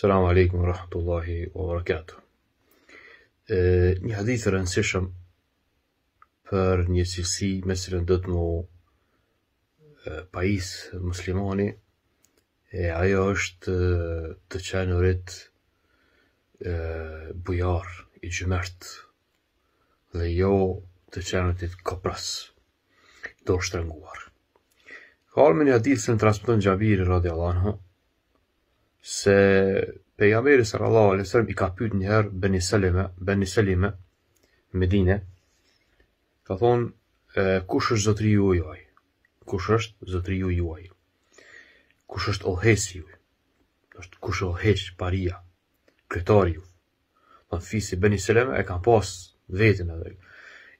Salam alaikum rahmatullahi wa barakatuh. E, një hadith e rëndësishëm për një cilësi me cilën do të mu pajis muslimani, e ajo është të qenurit e, bujar i gjymert dhe jo të qenurit i kopras do shtrenguar. Kalmë një hadith se në transmiton Gjabiri radiallahu, se pejgamberi sallallahu alaihi wasallam i ka pyet një herë Beni Salime, Beni Salime Medine, ka thonë kush është zotri ju juaj? Kush është zotri ju juaj? Kush është ohesi ju? është kush ohes paria, kryetari ju. në fisi Beni Salime e ka pas vetën edhe,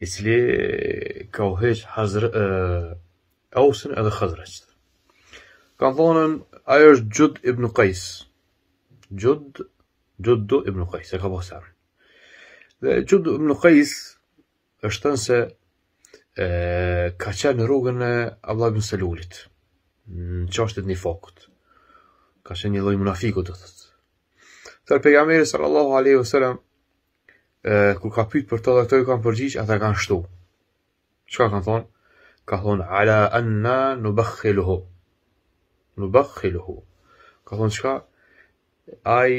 i cili ka ohes Hazrë, e, Ausën edhe Khazrëqët. Kanë thonën, ajo është Gjud ibn Kajs. Gjud, Gjud ibn Kajs, e ka po Dhe Gjud ibn Kajs, është tënë se, e, ka qenë në rrugën e Abla ibn Selulit, në qashtet një fokët. Ka qenë një lojë munafiku, do thëtë. Tërë pegameri, sallallahu aleyhu sallam, kur ka pytë për të dhe këtoj, kanë përgjish, ata kanë shtu. Qa kanë thonë? Ka thonë, ala anna në bëkhiluhu në bëkhilë Ka thonë qëka, aj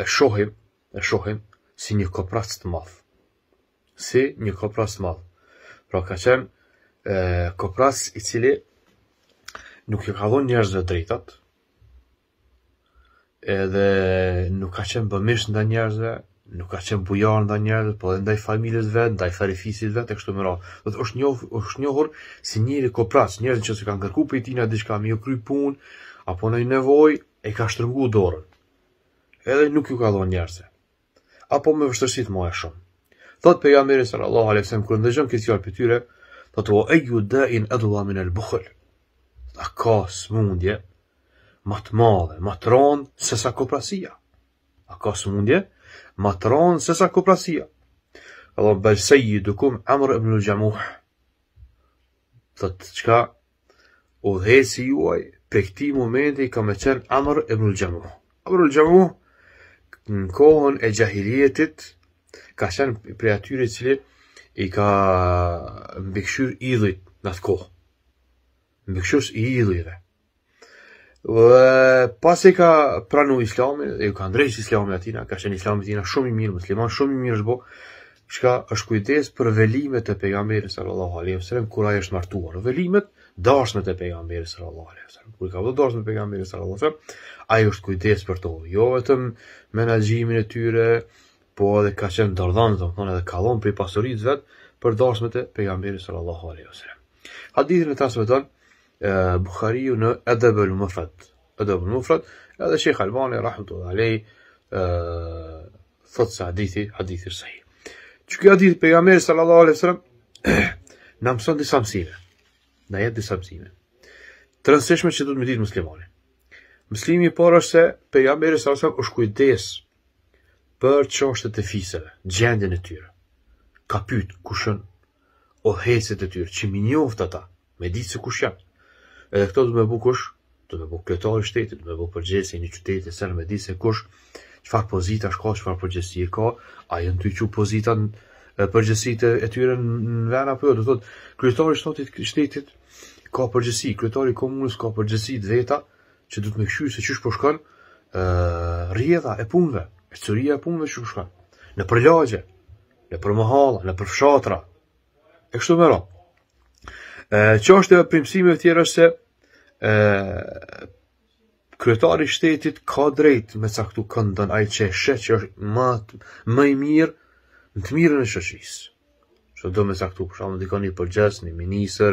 e shohim, e shohim, si një kopras të madhë. Si një kopras të madhë. Pra ka qenë kopras i cili nuk i ka dhonë njerëzve drejtat, edhe nuk ka qenë bëmish nda njerëzve, nuk ka qenë bujar ndaj njerëzve, po edhe ndaj familjes vet, ndaj sarifisit vet e kështu me radhë. Do të është njohur, është njohur si njëri koprac, njerëz që s'i kanë kërkuar për tina diçka më kry pun, apo në nevojë e ka shtrëngu dorën. Edhe nuk ju ka dhënë njerëzve. Apo me vështirësi të moja shumë. Thot pejgamberi sallallahu alajhi wasallam kur ndëgjon këtë fjalë tyre, do o e ju dain adwa min al bukhl. A ka smundje më të madhe, më të rond se sa koprasia? A ka smundje? ma të ronë se sa kuprasia. Edhe bëjsej i dukum Amr ibn Gjamuh. Dhe të qka, u dhesi juaj, pe këti momenti ka me qenë Amr ibn Gjamuh. Amr ibn Gjamuh, në kohën e gjahiljetit, ka qenë për atyre cili i ka mbikëshyr idhit në të kohë. Mbikëshyrës i idhive. Dhe pas e ka pranu islami, e ka ndrejsh islami atina, ka qenë islami atina shumë i mirë, musliman shumë i mirë shbo, që ka është kujtes për velimet të pejgamberi sallallahu alaihi wa sallam, kura e është martuar, velimet dashmet e pejgamberi sallallahu alaihi wa sallam, kura ka vëdo dashmet e pejgamberi sallallahu alaihi wa sallam, është kujdes për to, jo vetëm menajimin e tyre, po edhe ka qenë dardhan, dhe më thonë edhe kalon për i pasurit vetë, për dashmet e pejgamberi sallallahu alaihi wa Hadithin e transmeton, Bukhariu në Edebel Mufrat. Edebel Mufrat, edhe Sheikh Albani, Rahmetu dhe Alej, thotë se hadithi, hadithi rësaj. Që këja ditë për jamërë sallallahu alai sallam, në mësën disa mësime, në jetë disa mësime. Të rëndësishme që du të më ditë muslimani. Mëslimi por është se për jamërë sallallahu alai sallam është kujdes për që është të fisëve, gjendje e tyre, kapyt, kushën, o hecet e tyre, që minjovët ata, me ditë se janë, Edhe këto të me bu kush, të me bu kretori shtetit, të me bu përgjesi një qytetit, se në me di se kush, qëfar pozita shka, qëfar përgjesi e ka, a jënë të i që pozita në përgjesit e tyre në vena apo jo, do thot, kretori shtetit, ka përgjesi, i komunës ka përgjesi të veta, që du të me këshu se qësh përshkan po rjedha e punve, e cëria e punve që përshkan, po në përlagje, në përmahala, në përfshatra, e kështu me ro. Qashtë e primësime të tjera se, e kryetari i shtetit ka drejt me saktu këndën ai që është që është më më i mirë në të mirën e shoqërisë. Çdo do me saktu për shkakun dikon përgjës, një ministër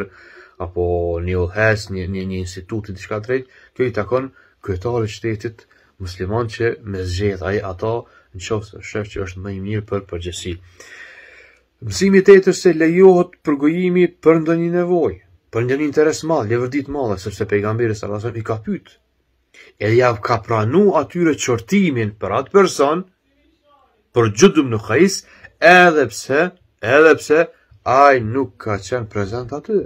apo një ulhes, një një, një institut i diçka drejt, kjo i takon kryetarit të shtetit musliman që me zgjedh ai ato në qoftë se shef që është më i mirë për përgjësi. Mësimi të tetë se lejohet përgojimi për ndonjë nevojë për një interes madh, lëvërdit madh, sepse pejgamberi sallallahu i ka pyet. e javë ka pranu atyre çortimin për atë person për Judum në Khais, edhe pse, edhe pse ai nuk ka qenë prezant aty.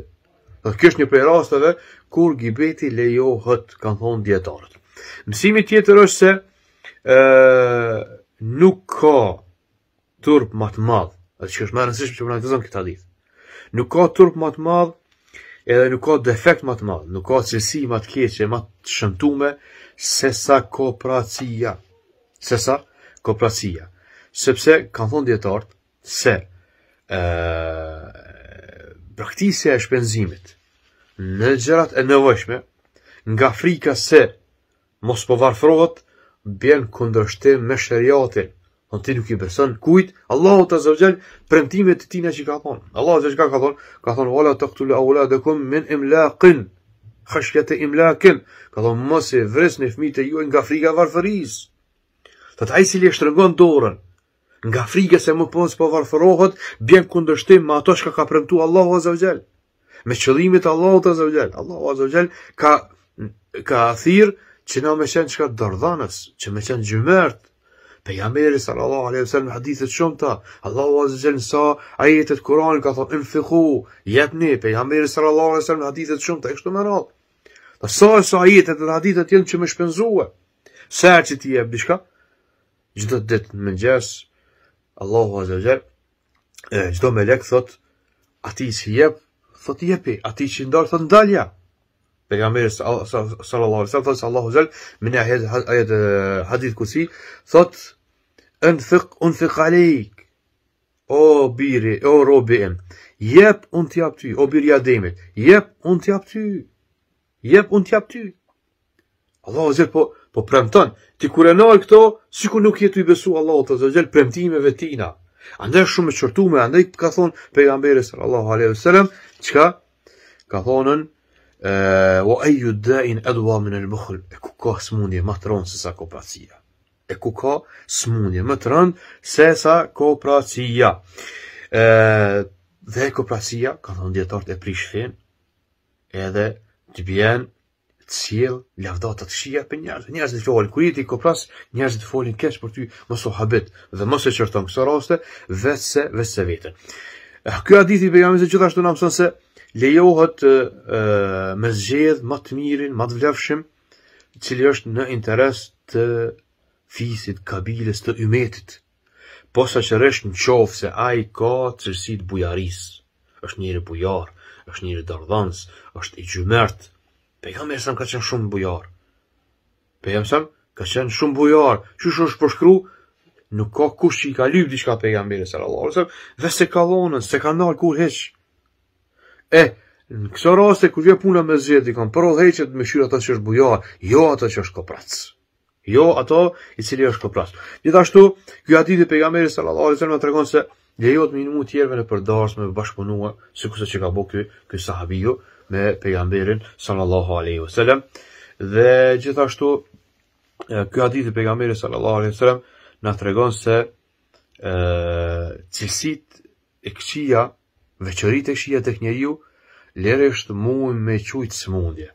Do kjo është një prej rasteve kur gibeti lejohet, kanë thonë djetarët. Mësimi tjetër është se ë nuk ka turp matë madhë, madh, që është më e rëndësishme që këta ditë. Nuk ka turp më të edhe nuk ka defekt më të madh, nuk ka cilësi më të keqe, më të shëmtuame se sa kooperacia. Se sa kooperacia. Sepse kanë thonë djetartë, se ë praktisja e shpenzimit në gjërat e nevojshme nga frika se mos po varfrohet bjen kundërshtim me shëriatin. Në ti nuk i beson kujt, Allahu të zëvgjel premtimet të tina që ka thonë. Allahu të zëvgjel ka thonë, ka thonë, vala të këtu lë aula dhe këmë, min imlaqin, këshkja të imlaqin, ka thonë, mëse vres në fmi të juaj nga friga varfëris. Të të ajsi li e shtërëngon dorën, nga friga se më pos po varfërohet, bjen kundështim ma ato shka ka premtu Allahu të zëvgjel. Me qëllimit Allahu të zëvgjel, Allahu të zëvgjel ka, ka thirë që na me qenë qka dardhanës, që me qenë gjymertë, pejgamberi sallallahu alaihi wasallam hadithe shumë Allahu azza jall sa ajete të Kuranit ka thonë infihu jepni pejgamberi sallallahu alaihi wasallam hadithe shumëta, kështu më radh Ta sa e sa ajete të hadithe të jenë që më shpenzua, Sa që ti jep bishka Gjdo të ditë në mëngjes Allahu azza jall Gjdo me lek thot Ati që jep Thot jepi Ati që ndarë thot ndalja pejgamberi sallallahu alaihi wasallam sallallahu zel min ayat ayat hadith kusi thot unfiq unfiq alik o biri o robi im jep un ti jap ty o biri ademit jep un ti jap ty jep un ti jap ty Allahu zel po po premton ti kur e nor këto sikur nuk je ti besu Allahu te zel premtimeve tina andaj shumë e me andaj ka thon pejgamberi sallallahu alaihi wasallam çka ka thonën wa ay da'in adwa min al-bukhl ku ka smundje më të rëndë se sa kopracia e ku ka smundje më të rëndë se sa kopracia e dhe kopracia ka thonë dietort e prishfen, edhe të bjen cil lavdata të shija për njerëz njerëz të folin kur i ti kopras njerëz të folin kesh për ty mos u habet dhe mos e çerton këto raste vetëse vetë vetën Kjo adithi për jamë se gjithashtu na mësën se lejohet e, me zgjedh më të mirin, më të vlefshim, cili është në interes të fisit, kabiles, të ymetit, po sa që resht në qovë se a i ka cërësit bujaris, është njëri bujar, është njëri dardhans, është i gjymert, pe jam e ka qenë shumë bujar, pe jam sam ka qenë shumë bujar, që shumë është përshkru, nuk ka kush që i ka lyp, di shka pe jam e dhe se ka se ka nalë kur heqë, E, në këso raste, kur vje puna me zjeti, kanë për odheqet me shyrë ta që është bujarë, jo ata që është kopratës. Jo ato i cili është kopratës. Gjithashtu, kjo atit i pegameri sallallahu alai sallam të regon se lejot me inumu tjerve në përdarës me bashkëpunua, si kusë që ka bo kjo, kjo sahabiju me pegamberin sallallahu alai sallam. Dhe gjithashtu, kjo atit i sallallahu tregon se e, cilësit e këqia, veqërit e shia të kënjë ju, lere është muë me qujtë së mundje.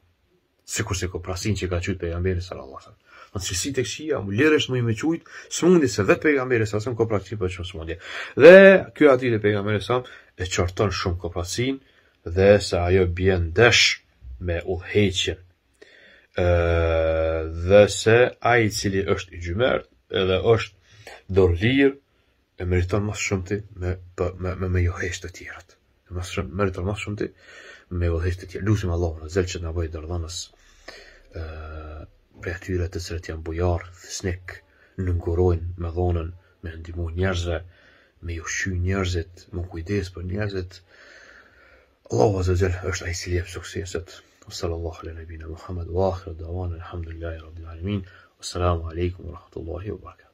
Se kurse ko prasin që ka qujtë për jambere së rallasën. Në po të qësit e shia, më është muë me qujtë së mundje, se dhe për jambere së asëm ko prasin për qëmë së mundje. Dhe kjo ati dhe për jambere së e qërton shumë ko prasin, dhe se ajo bjen desh me ullheqin. Dhe se a cili është i gjymert, edhe është dorlirë, e meriton më shumë ti me për, po, me me me jo të tjerat. E më shumë meriton më shumë ti me jo të tjerat. Lutim Allahun në zelçë na bëj dardhënës. ë për atyre të cilët janë bujar, fisnik, lëngurojnë me dhonën, me ndihmë njerëzve, me ju shy njerëzit, me kujdes për njerëzit. Allahu azza jall është ai i cili jep sukseset. Sallallahu alejhi ve sellem Muhammed wa akhir dawana alhamdulillahi rabbil alamin. Assalamu alaikum wa rahmatullahi wa barakatuh.